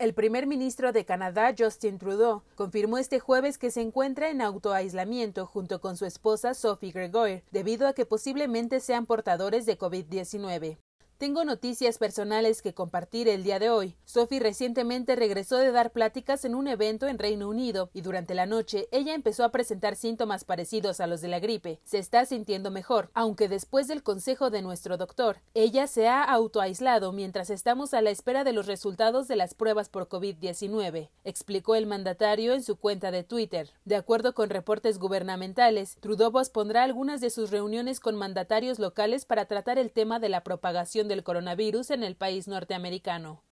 El primer ministro de Canadá, Justin Trudeau, confirmó este jueves que se encuentra en autoaislamiento junto con su esposa Sophie Gregoire, debido a que posiblemente sean portadores de COVID-19. Tengo noticias personales que compartir el día de hoy. Sophie recientemente regresó de dar pláticas en un evento en Reino Unido y durante la noche ella empezó a presentar síntomas parecidos a los de la gripe. Se está sintiendo mejor, aunque después del consejo de nuestro doctor, ella se ha autoaislado mientras estamos a la espera de los resultados de las pruebas por COVID-19, explicó el mandatario en su cuenta de Twitter. De acuerdo con reportes gubernamentales, Trudeau pospondrá algunas de sus reuniones con mandatarios locales para tratar el tema de la propagación del coronavirus en el país norteamericano.